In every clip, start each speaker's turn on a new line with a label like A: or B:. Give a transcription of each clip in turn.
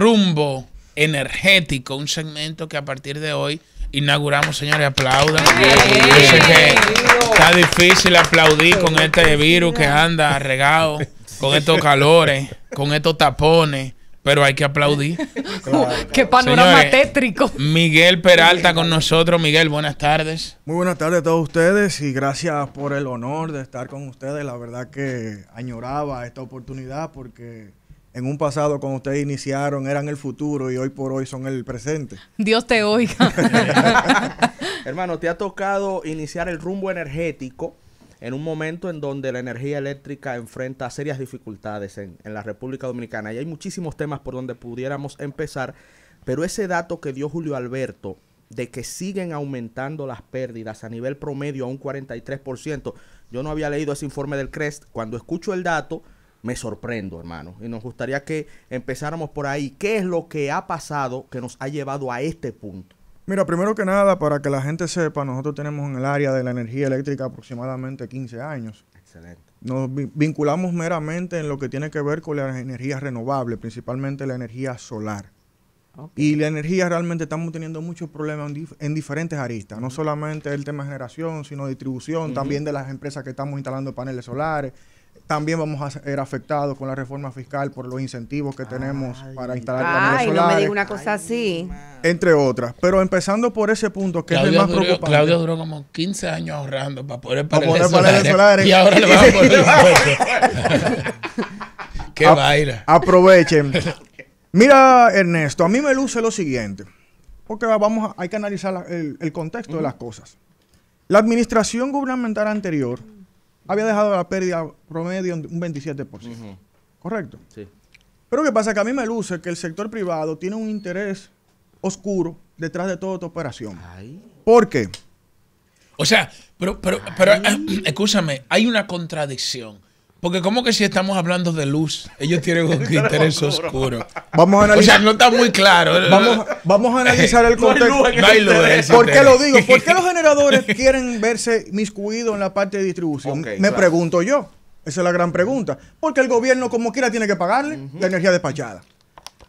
A: rumbo energético, un segmento que a partir de hoy inauguramos, señores, aplaudan. está difícil aplaudir con este virus que anda regado, con estos calores, con estos tapones. Pero hay que aplaudir.
B: Qué panorama
A: tétrico. Miguel Peralta con nosotros. Miguel, buenas tardes.
C: Muy buenas tardes a todos ustedes y gracias por el honor de estar con ustedes. La verdad que añoraba esta oportunidad porque en un pasado cuando ustedes iniciaron eran el futuro y hoy por hoy son el presente. Dios te oiga. Hermano, te ha tocado iniciar el rumbo energético en un momento en donde la energía eléctrica enfrenta serias dificultades en, la República Dominicana. Y hay muchísimos temas por donde pudiéramos empezar, pero ese dato que dio Julio Alberto de que siguen aumentando las pérdidas a nivel promedio a un 43%, yo no había leído ese informe del CREST, cuando escucho el dato, me sorprendo, hermano. Y nos gustaría que empezáramos por ahí. ¿Qué es lo que ha pasado que nos ha llevado a este punto? Mira, primero que nada, para que la gente sepa, nosotros tenemos en el área de la energía eléctrica aproximadamente 15 años. Excelente. Nos vinculamos meramente en lo que tiene que ver con las energías renovables, principalmente la energía solar. Y la energía realmente estamos teniendo muchos problemas en, diferentes aristas, no solamente el tema de generación, sino distribución, también de las empresas que estamos instalando paneles solares, también vamos a ser afectados con la reforma fiscal por los incentivos que tenemos para instalar paneles solares. no me diga
D: una cosa así.
C: Entre otras. Pero empezando por ese punto que es el más preocupante. Claudio duró como
A: 15 años ahorrando para poder
C: paneles, solares, Y ahora le vamos a poner
A: Qué a
C: Aprovechen. Mira, Ernesto, a mí me luce lo siguiente. Porque vamos hay que analizar el, contexto de las cosas. La administración gubernamental anterior había dejado la pérdida promedio un 27%. ¿Correcto? Sí. Pero ¿qué pasa? Que a mí me luce que el sector privado tiene un interés oscuro detrás de toda
A: esta operación. porque ¿Por qué? O sea, pero, pero, pero, pero eh, escúchame, hay una contradicción. Porque como que si estamos hablando de luz, ellos tienen un interés oscuro. Vamos a analizar. O sea, no está muy claro. Vamos, a eh, analizar el contexto. ¿Por qué lo digo? ¿Por
C: qué los generadores quieren verse miscuidos en la parte de distribución? Me pregunto yo. Esa es la gran pregunta. Porque el gobierno como quiera tiene que pagarle la energía despachada.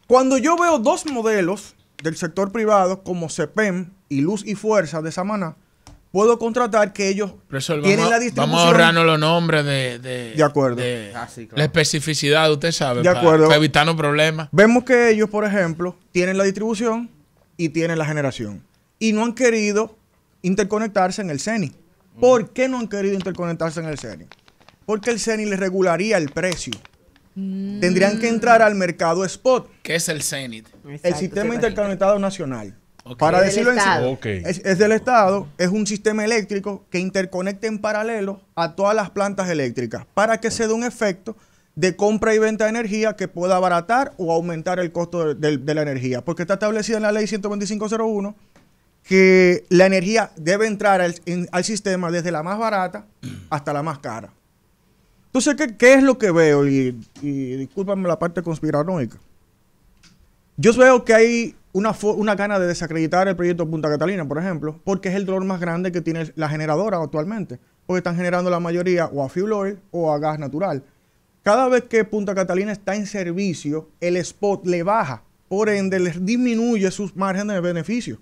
C: Cuando yo veo dos modelos del sector privado como CEPEM y Luz y Fuerza de Samaná, puedo contratar que ellos
A: tienen la distribución. Vamos a ahorrarnos los nombres de. De, acuerdo. Ah, la especificidad, usted sabe. De acuerdo. Para, evitar evitarnos problemas.
C: Vemos que ellos, por ejemplo, tienen la distribución y tienen la generación. Y no han querido interconectarse en el CENI. ¿Por qué no han querido interconectarse en el CENI? Porque el CENI les regularía el precio. Tendrían que mm. entrar al mercado spot.
A: ¿Qué es el CENIT? el Sistema
C: Interconectado Nacional. Para decirlo en es, del Estado, es un sistema eléctrico que interconecta en paralelo a todas las plantas eléctricas para que se dé un efecto de compra y venta de energía que pueda abaratar o aumentar el costo de, la energía, porque está establecida en la ley 12501 que la energía debe entrar al, sistema desde la más barata hasta la más cara. Entonces, ¿qué, es lo que veo? Y, y discúlpame la parte conspiranoica. Yo veo que hay una, gana de desacreditar el proyecto Punta Catalina, por ejemplo, porque es el dolor más grande que tiene la generadora actualmente, porque están generando la mayoría o a fuel oil o a gas natural. Cada vez que Punta Catalina está en servicio, el spot le baja, por ende les disminuye sus márgenes de beneficio.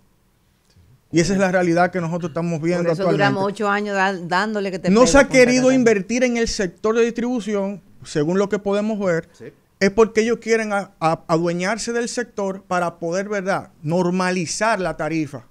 C: Y esa es la realidad que nosotros estamos viendo Por eso Duramos
D: ocho años dándole que te No se ha querido
C: invertir en el sector de distribución, según lo que podemos ver. Sí es porque ellos quieren adueñarse del sector para poder, ¿verdad?, normalizar la tarifa.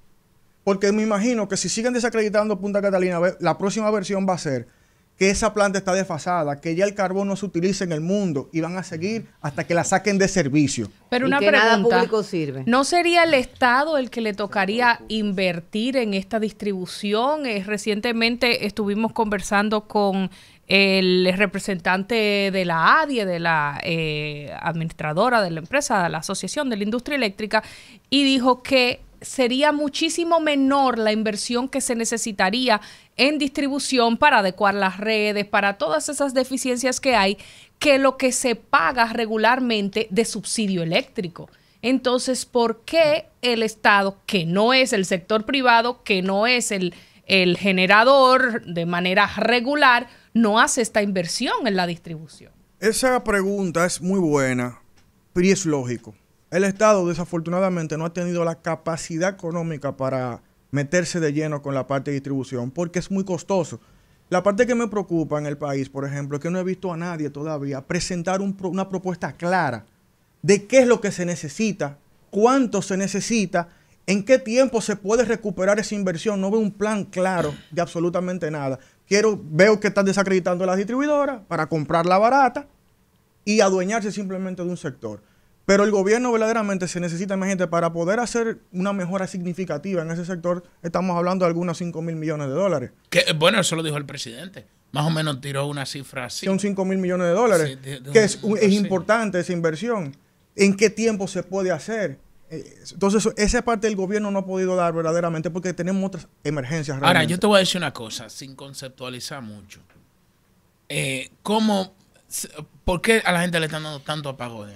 C: Porque me imagino que si siguen desacreditando Punta Catalina, la próxima versión va a ser que esa planta está desfasada, que ya el carbón no se utiliza en el mundo y van a seguir hasta que la saquen de servicio.
B: Pero una pregunta, público sirve. ¿No sería el Estado el que le tocaría invertir en esta distribución? Eh, recientemente estuvimos conversando con el representante de la ADIE, de la eh, administradora de la empresa, de la Asociación de la Industria Eléctrica, y dijo que sería muchísimo menor la inversión que se necesitaría en distribución para adecuar las redes, para todas esas deficiencias que hay, que lo que se paga regularmente de subsidio eléctrico. Entonces, ¿por qué el Estado, que no es el sector privado, que no es el, el generador de manera regular, no hace esta inversión en la distribución.
C: Esa pregunta es muy buena, pero es lógico. El Estado desafortunadamente no ha tenido la capacidad económica para meterse de lleno con la parte de distribución porque es muy costoso. La parte que me preocupa en el país, por ejemplo, es que no he visto a nadie todavía presentar una propuesta clara de qué es lo que se necesita, cuánto se necesita ¿En qué tiempo se puede recuperar esa inversión? No veo un plan claro de absolutamente nada. Quiero, veo que están desacreditando a las distribuidoras para comprar la barata y adueñarse simplemente de un sector. Pero el gobierno verdaderamente se necesita más gente para poder hacer una mejora significativa en ese sector. Estamos hablando de algunos 5 mil millones de dólares.
A: bueno, eso lo dijo el presidente. Más o menos tiró una cifra así. Son
C: 5 mil millones de dólares. que es importante esa inversión. ¿En qué tiempo se puede hacer?
A: Eh, entonces, esa
C: parte del gobierno no ha podido dar verdaderamente porque tenemos otras emergencias. Ahora, yo te
A: voy a decir una cosa, sin conceptualizar mucho. Eh, ¿Cómo, por qué a la gente le están dando tanto apagón.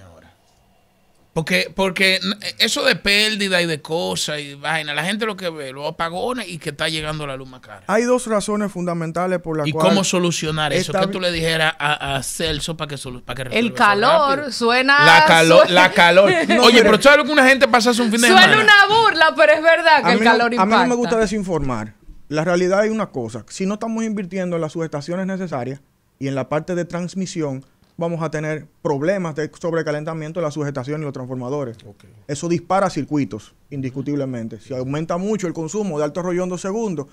A: Porque, porque eso de pérdida y de cosas y vaina, la gente lo que ve, los apagones y que está llegando la luz más cara.
B: Hay
C: dos razones fundamentales por las cuales. ¿Y cómo
A: solucionar eso? ¿Qué tú le dijeras a, Celso para que, para El calor
B: suena. La
A: calor. La calor. Oye, pero, tú sabes que una gente pasa un
C: fin de semana. Suena
B: una burla, pero es verdad que el calor impacta. A mí no me gusta
C: desinformar. La realidad es una cosa: si no estamos invirtiendo en las subestaciones necesarias y en la parte de transmisión, vamos a tener problemas de sobrecalentamiento de la sujetación y los transformadores. Eso dispara circuitos, indiscutiblemente. Si aumenta mucho el consumo de alto rollo en dos segundos,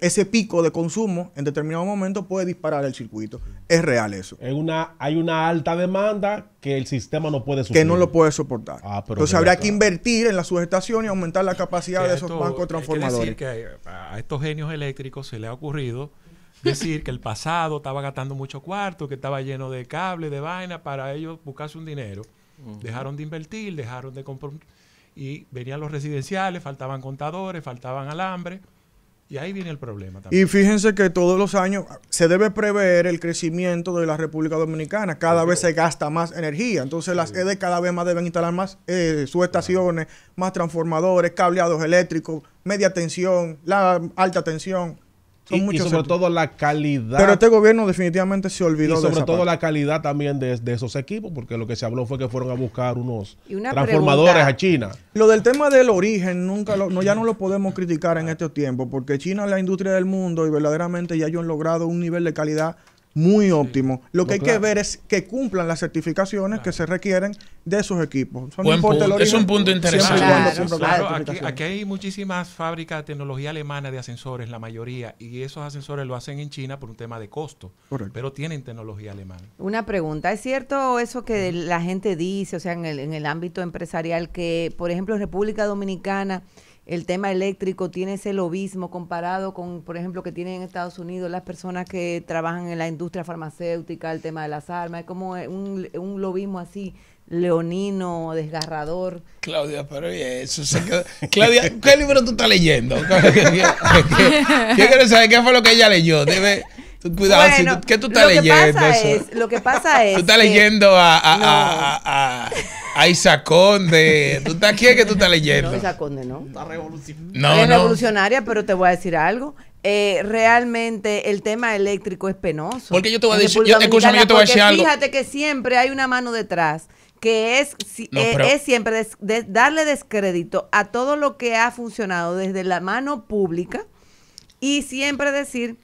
C: ese pico de consumo en determinado momento puede disparar el circuito. Es real eso. Es una, hay una alta demanda que el sistema no puede soportar. Que no lo puede soportar. Ah, Entonces habría que invertir en la sujetación y aumentar la capacidad de esos bancos transformadores.
A: a, estos genios eléctricos se le ha ocurrido decir que el pasado estaba gastando mucho cuarto, que estaba lleno de cable, de vaina, para ellos buscarse un dinero. Dejaron de invertir, dejaron de comprar. Y venían los residenciales, faltaban contadores, faltaban alambre. Y ahí viene el problema también. Y
C: fíjense que todos los años se debe prever el crecimiento de la República Dominicana. Cada vez se gasta más energía. Entonces las EDE e cada vez más deben instalar más eh, subestaciones, más transformadores, cableados eléctricos, media tensión, la alta tensión y, sobre todo la calidad. Pero este gobierno definitivamente se olvidó. Y sobre todo
A: la calidad también de, esos equipos, porque lo que se habló fue que fueron
C: a buscar unos transformadores a China. Lo del tema del origen, nunca no, ya no lo podemos criticar en estos tiempos, porque China es la industria del mundo y verdaderamente ya ellos han logrado un nivel de calidad muy óptimo. Lo que hay que ver es que cumplan las certificaciones que se requieren de sus equipos. No es un punto interesante. aquí,
A: hay muchísimas fábricas de tecnología alemana de ascensores, la mayoría, y esos ascensores lo hacen en China por un tema de costo, pero tienen tecnología alemana.
D: Una pregunta, ¿es cierto eso que la gente dice, o sea, en el, en el ámbito empresarial, que por ejemplo en República Dominicana el tema eléctrico, tiene ese lobismo comparado con, por ejemplo, que tienen en Estados Unidos las personas que trabajan en la industria farmacéutica, el tema de las armas, es como eh, un, un lobismo así leonino, desgarrador. Claudia, pero
A: eso se quedó? Claudia, ¿qué libro tú estás leyendo? Yo quiero saber qué fue lo que ella leyó cuidado, ¿qué tú estás leyendo?
D: lo que pasa es. Tú estás
A: leyendo a, a, a, a, Conde. ¿Tú estás, ¿Quién es que tú estás leyendo? No,
D: Conde, no. Está revolucionaria. No, es revolucionaria, pero te voy a decir algo. Eh, realmente el tema eléctrico es penoso. Porque yo te voy a decir, yo, algo. Fíjate que siempre hay una mano detrás que es, eh, siempre darle descrédito a todo lo que ha funcionado desde la mano pública y siempre decir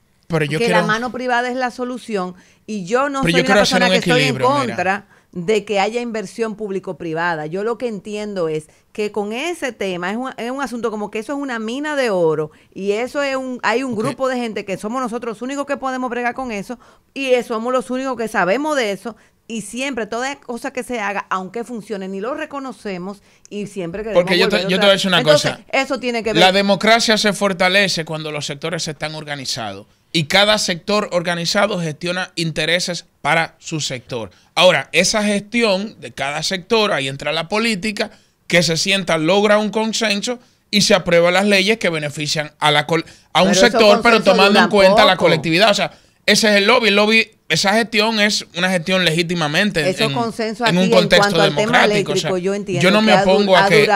D: que la mano privada es la solución y yo no soy una persona que estoy en contra. de que haya inversión público-privada. Yo lo que entiendo es que con ese tema es un, asunto como que eso es una mina de oro y eso es un hay un grupo de gente que somos nosotros los únicos que podemos bregar con eso y somos los únicos que sabemos de eso y siempre toda cosa que se haga, aunque funcione, ni lo reconocemos y siempre Porque yo te, voy a decir una cosa. que La
A: democracia se fortalece cuando los sectores están organizados y cada sector organizado gestiona intereses para su sector. Ahora, esa gestión de cada sector, ahí entra la política, que se sienta, logra un consenso y se aprueban las leyes que benefician a, la a un sector, pero tomando en cuenta la colectividad. O sea, ese es el lobby. El lobby esa gestión es una gestión legítimamente en, un contexto
D: democrático. Eléctrico, yo, entiendo
A: yo
C: no me
D: opongo a, que,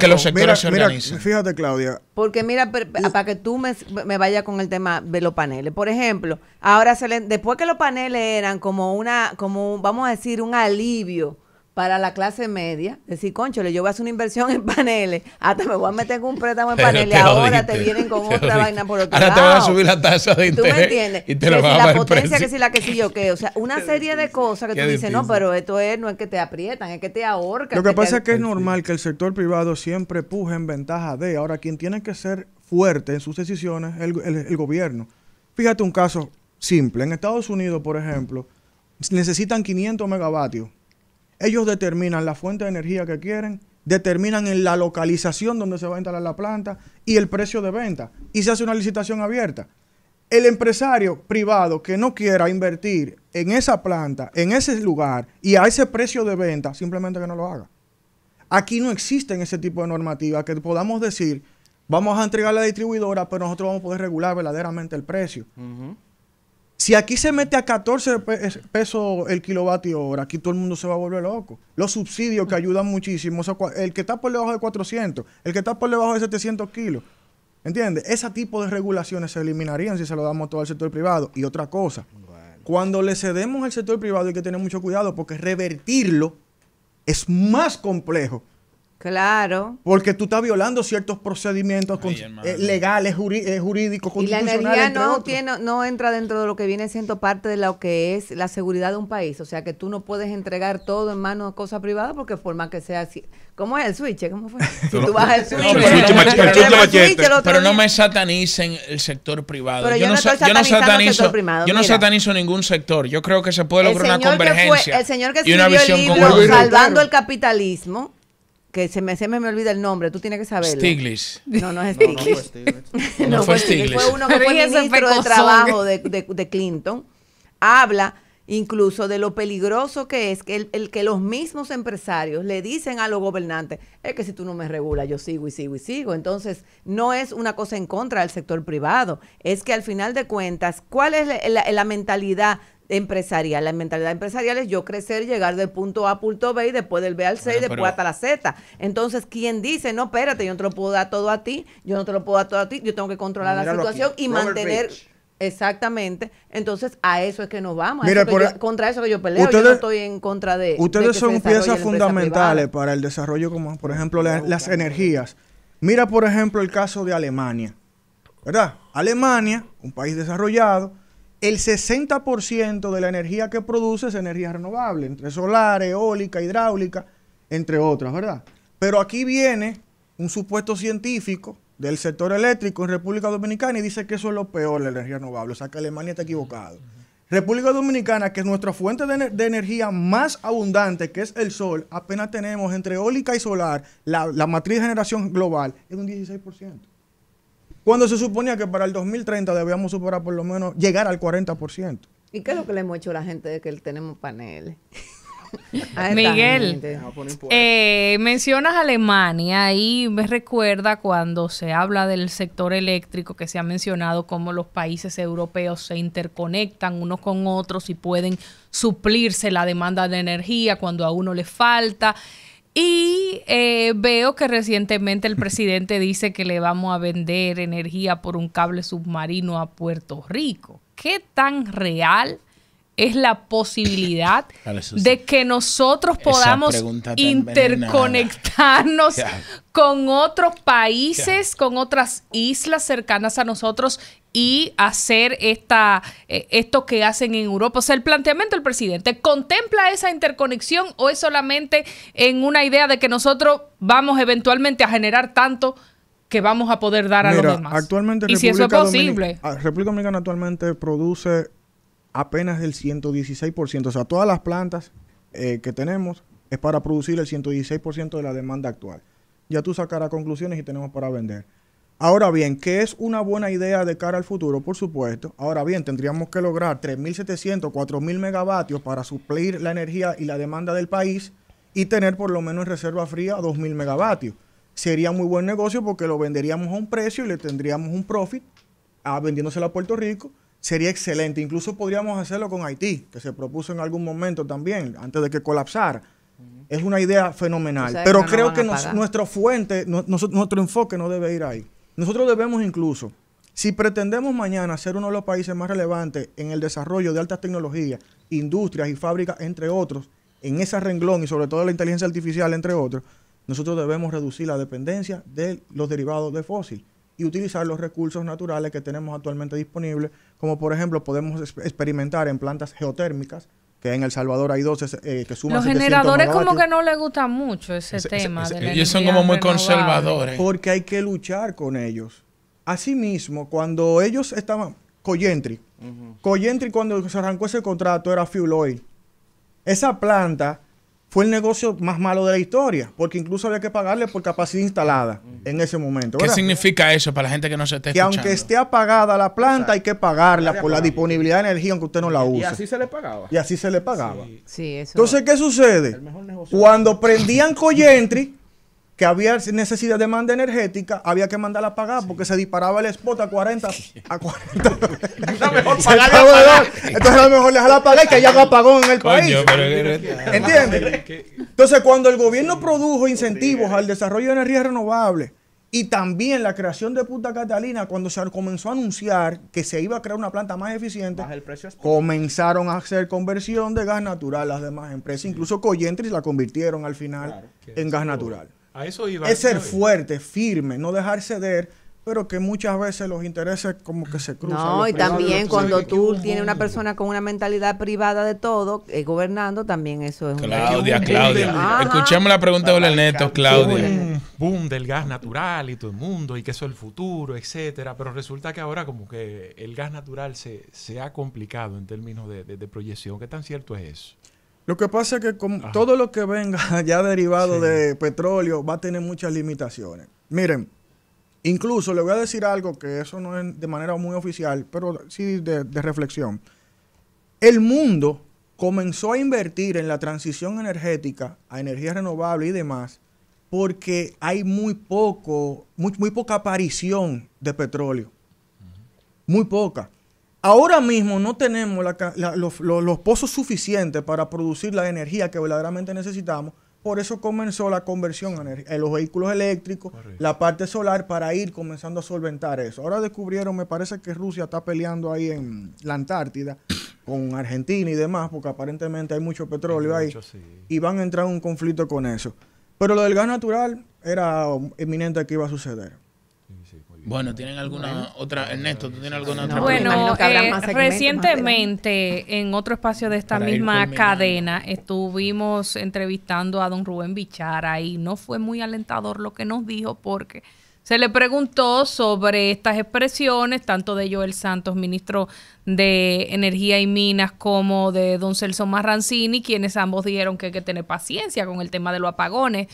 D: que los
C: sectores se organicen. Mira, fíjate, Claudia.
D: Porque mira, para que tú me, me vayas con el tema de los paneles. Por ejemplo, ahora después que los paneles eran como una, como vamos a decir, un alivio para la clase media, decir, conchole, yo voy a hacer una inversión en paneles, hasta me voy a meter con un préstamo en paneles, ahora te vienen con otra vaina por otro lado. Ahora te van a subir la tasa de interés. ¿Tú me entiendes? Y te lo a la potencia, que si la que si yo qué, o sea, una serie de cosas que tú dices, no, pero esto es, no es que te aprietan, es que te ahorcan. Lo que, pasa es que es
C: normal que el sector privado siempre puje en ventaja de, ahora quien tiene que ser fuerte en sus decisiones es el, el, el gobierno. Fíjate un caso simple, en Estados Unidos, por ejemplo, necesitan 500 megavatios ellos determinan la fuente de energía que quieren, determinan en la localización donde se va a instalar la planta y el precio de venta. Y se hace una licitación abierta. El empresario privado que no quiera invertir en esa planta, en ese lugar y a ese precio de venta, simplemente que no lo haga. Aquí no existen ese tipo de normativa que podamos decir, vamos a entregar a la distribuidora, pero nosotros vamos a poder regular verdaderamente el precio. Si aquí se mete a 14 pesos el kilovatio hora, aquí todo el mundo se va a volver loco. Los subsidios que ayudan muchísimo, el que está por debajo de 400, el que está por debajo de 700 kilos, ¿entiendes? Ese tipo de regulaciones se eliminarían si se lo damos todo al sector privado. Y otra cosa, cuando le cedemos al sector privado hay que tener mucho cuidado porque revertirlo es más complejo Claro. Porque tú estás violando ciertos procedimientos eh, legales, eh, jurídicos, constitucionales. Y la energía no,
D: tiene, no entra dentro de lo que viene siendo parte de lo que es la seguridad de un país. O sea, que tú no puedes entregar todo en manos de cosas privadas porque por más que sea así. ¿Cómo es el switch? ¿Cómo fue? Si tú bajas el switch. pero, no
A: me satanicen el sector privado. yo, no, satanizo, ningún sector. Yo creo que se puede lograr una convergencia. el señor que escribió Salvando
D: el capitalismo que se me, olvida el nombre, tú tienes que saberlo. Stiglitz. No, no es Stiglitz. No, fue Stiglitz. fue, uno que fue ministro de trabajo de, Clinton. Habla incluso de lo peligroso que es que el, que los mismos empresarios le dicen a los gobernantes, es que si tú no me regulas, yo sigo y sigo y sigo. Entonces, no es una cosa en contra del sector privado, es que al final de cuentas, ¿cuál es la mentalidad empresarial. La mentalidad empresarial es yo crecer, llegar del punto A punto B y después del B al C y después hasta la Z. Entonces, quien dice, no, espérate, yo no te lo puedo dar todo a ti, yo no te lo puedo dar todo a ti, yo tengo que controlar la situación y mantener... Exactamente. Entonces, a eso es que nos vamos. contra eso que yo peleo, yo no estoy en contra de. Ustedes son piezas fundamentales
C: para el desarrollo, como por ejemplo las energías. Mira, por ejemplo, el caso de Alemania. ¿Verdad? Alemania, un país desarrollado, el 60% de la energía que produce es energía renovable, entre solar, eólica, hidráulica, entre otras, ¿verdad? Pero aquí viene un supuesto científico del sector eléctrico en República Dominicana y dice que eso es lo peor, la energía renovable, o sea que Alemania está equivocado. República Dominicana, que es nuestra fuente de, energía más abundante, que es el sol, apenas tenemos entre eólica y solar, la, la matriz de generación global es un 16%. Cuando se suponía que para el 2030 debíamos superar por lo menos, llegar al 40%.
D: ¿Y qué es lo que le hemos hecho a la gente de que tenemos paneles? Miguel,
B: eh, mencionas Alemania y me recuerda cuando se habla del sector eléctrico que se ha mencionado cómo los países europeos se interconectan unos con otros y pueden suplirse la demanda de energía cuando a uno le falta. Y eh, veo que recientemente el presidente dice que le vamos a vender energía por un cable submarino a Puerto Rico. ¿Qué tan real es la posibilidad de que nosotros podamos interconectarnos con otros países, con otras islas cercanas a nosotros y hacer esta, eh, esto que hacen en Europa. O sea, el planteamiento del presidente, ¿contempla esa interconexión o es solamente en una idea de que nosotros vamos eventualmente a generar tanto? que vamos a poder dar a los demás. Actualmente, y si eso es posible.
C: Ah, República Dominicana actualmente produce apenas el 116%. O sea, todas las plantas eh, que tenemos es para producir el 116% de la demanda actual. Ya tú sacarás conclusiones y tenemos para vender. Ahora bien, ¿qué es una buena idea de cara al futuro? Por supuesto. Ahora bien, tendríamos que lograr 3.700, 4.000 megavatios para suplir la energía y la demanda del país y tener por lo menos en reserva fría 2.000 megavatios. Sería muy buen negocio porque lo venderíamos a un precio y le tendríamos un profit a ah, vendiéndoselo a Puerto Rico sería excelente. Incluso podríamos hacerlo con Haití, que se propuso en algún momento también, antes de que colapsara. Es una idea fenomenal. Pero creo que nuestra fuente, nuestro enfoque no debe ir ahí. Nosotros debemos incluso, si pretendemos mañana ser uno de los países más relevantes en el desarrollo de altas tecnologías, industrias y fábricas, entre otros, en ese renglón y sobre todo la inteligencia artificial, entre otros, nosotros debemos reducir la dependencia de los derivados de fósil y utilizar los recursos naturales que tenemos actualmente disponibles, como por ejemplo podemos experimentar en plantas geotérmicas, que en El Salvador hay dos eh, que suman Los generadores como
B: que no les gusta mucho ese, tema.
C: ellos son como muy conservadores. Porque hay que luchar con ellos. Asimismo, cuando ellos estaban... Coyentri. Coyentri cuando se arrancó ese contrato era Fuel Oil. Esa planta fue el negocio más malo de la historia, porque incluso había que pagarle por capacidad instalada en ese momento. ¿Qué
A: significa eso para la gente que no se esté escuchando? Que aunque
C: esté apagada la planta, hay que pagarla por la disponibilidad de energía aunque usted no la use. Y así se le pagaba. Y así se le pagaba. Sí. Entonces, ¿qué sucede? Cuando prendían Coyentri que había necesidad de demanda energética, había que mandarla a pagar porque se disparaba el spot a 40. A 40. mejor Entonces mejor dejarla pagar y que haya apagón en el país. Entonces, cuando el gobierno produjo incentivos al desarrollo de energías renovables y también la creación de Punta Catalina, cuando se comenzó a anunciar que se iba a crear una planta más eficiente, comenzaron a hacer conversión de gas natural las demás empresas. Incluso Coyentris la convirtieron al final en gas natural. Es ser fuerte, firme, no dejar ceder, pero que muchas veces los intereses como que se cruzan. No, y también cuando tú tienes una persona
D: con una mentalidad privada de todo, eh, gobernando, también eso es Claudia, un... Claudia. Escuchemos
B: la pregunta de Neto, Claudia.
A: Boom, del gas natural y todo el mundo, y que eso es el futuro, etcétera. Pero resulta que ahora como que el gas natural se, se ha complicado en términos de proyección. ¿Qué tan cierto es eso?
C: Lo que pasa es que todo lo que venga ya derivado de petróleo va a tener muchas limitaciones. Miren, incluso le voy a decir algo que eso no es de manera muy oficial, pero sí de, reflexión. El mundo comenzó a invertir en la transición energética a energías renovables y demás porque hay muy poco, muy poca aparición de petróleo. Muy poca. Ahora mismo no tenemos los, pozos suficientes para producir la energía que verdaderamente necesitamos. Por eso comenzó la conversión en los vehículos eléctricos, la parte solar, para ir comenzando a solventar eso. Ahora descubrieron, me parece que Rusia está peleando ahí en la Antártida con Argentina y demás, porque aparentemente hay mucho petróleo ahí y van a entrar en un conflicto con eso. Pero lo del gas natural era um, eminente que iba a suceder.
A: Bueno, ¿tienen alguna otra? Ernesto, ¿tú tienes alguna otra otra? Bueno, eh, recientemente
B: en otro espacio de esta misma cadena estuvimos entrevistando a don Rubén Bichara y no fue muy alentador lo que nos dijo porque se le preguntó sobre estas expresiones, tanto de Joel Santos, ministro de Energía y Minas, como de don Celso Marrancini, quienes ambos dijeron que hay que tener paciencia con el tema de los apagones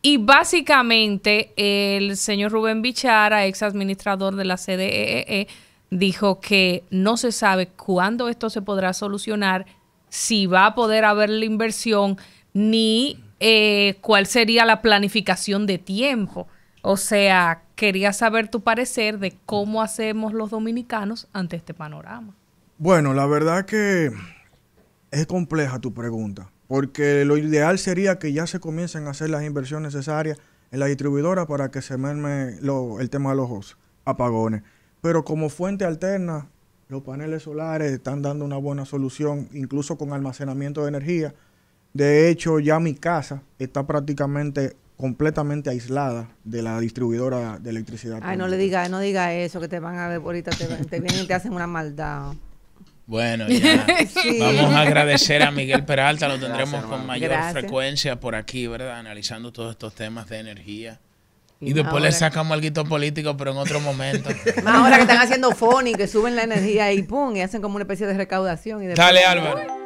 B: y básicamente el señor Rubén Bichara, ex administrador de la CDEE, e, dijo que no se sabe cuándo esto se podrá solucionar, si va a poder haber la inversión, ni eh, cuál sería la planificación de tiempo. O sea, quería saber tu parecer de cómo hacemos los dominicanos ante este panorama.
C: Bueno, la verdad que es compleja tu pregunta porque lo ideal sería que ya se comiencen a hacer las inversiones necesarias en la distribuidora para que se merme el tema de los apagones. Pero como fuente alterna, los paneles solares están dando una buena solución, incluso con almacenamiento de energía. De hecho, ya mi casa está prácticamente completamente aislada de la distribuidora de electricidad. Ay, no le
D: diga, no diga eso, que te van a ver ahorita, te, te vienen y te hacen una maldad.
A: Bueno,
C: ya.
A: Vamos a agradecer a Miguel Peralta, lo tendremos con mayor frecuencia por aquí, ¿verdad? Analizando todos estos temas de energía. Y, después le sacamos guito político, pero en otro momento. Más ahora
D: que están haciendo y que suben la energía y pum, y hacen como una especie de recaudación. Y Dale,
A: Álvaro.